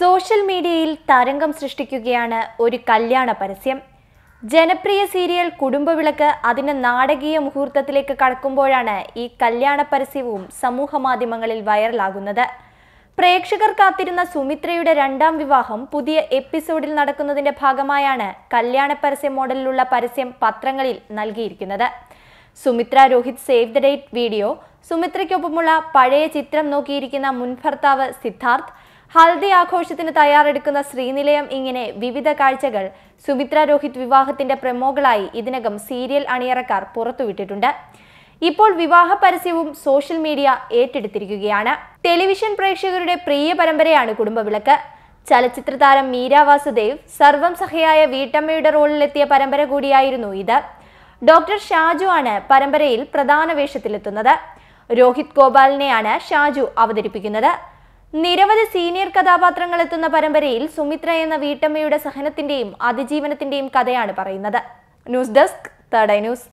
social മീഡിയയിൽ തരംഗം സൃഷ്ടിക്കുകയാണ് ഒരു കല്യാണ പരസ്യം ജനപ്രിയ സീരിയൽ കുടുംബവിളക്ക് അതിൻ്റെ നാടകീയ മുഹൂർത്തത്തിലേക്ക് കടക്കുമ്പോഴാണ് ഈ കല്യാണ പരസ്യവും സമൂഹമാധ്യമങ്ങളിൽ വൈറലാകുന്നത് പ്രേക്ഷകർ കാത്തിരുന്ന സുമിത്രയുടെ രണ്ടാം വിവാഹം പുതിയ എപ്പിസോഡിൽ നടക്കുന്നതിന്റെ ഭാഗമായാണ് കല്യാണ പരസ്യ മോഡലിലുള്ള പരസ്യം പത്രങ്ങളിൽ നൽകിയിരിക്കുന്നത് Sumitra Rohit save the date video സുമിത്രയ്ക്കൊപ്പമുള്ള പഴയ ചിത്രം നോക്കിയിരിക്കുന്ന മുൻ ഭർത്താവ് സിദ്ധാർത്ഥ് ഹൽദി ആഘോഷത്തിന് തയ്യാറെടുക്കുന്ന ശ്രീനിലയം ഇങ്ങനെ വിവിധ കാഴ്ചകൾ സുമിത്ര രോഹിത് വിവാഹത്തിന്റെ പ്രമോകളായി ഇതിനകം സീരിയൽ അണിയറക്കാർ പുറത്തുവിട്ടിട്ടുണ്ട് ഇപ്പോൾ വിവാഹ പരസ്യവും സോഷ്യൽ മീഡിയ ഏറ്റെടുത്തിരിക്കുകയാണ് ടെലിവിഷൻ പ്രേക്ഷകരുടെ പ്രിയ പരമ്പരയാണ് കുടുംബവിളക്ക് ചലച്ചിത്ര താരം മീരാ വാസുദേവ് സർവം സഹയായ വീട്ടമ്മയുടെ റോളിലെത്തിയ പരമ്പര കൂടിയായിരുന്നു ഇത് ഡോക്ടർ ഷാജു ആണ് പരമ്പരയിൽ പ്രധാന വേഷത്തിലെത്തുന്നത് രോഹിത് ഗോപാലിനെയാണ് ഷാജു അവതരിപ്പിക്കുന്നത് നിരവധി സീനിയർ കഥാപാത്രങ്ങൾ എത്തുന്ന പരമ്പരയിൽ സുമിത്ര എന്ന വീട്ടമ്മയുടെ സഹനത്തിന്റെയും അതിജീവനത്തിന്റെയും കഥയാണ് പറയുന്നത് news desk third eye news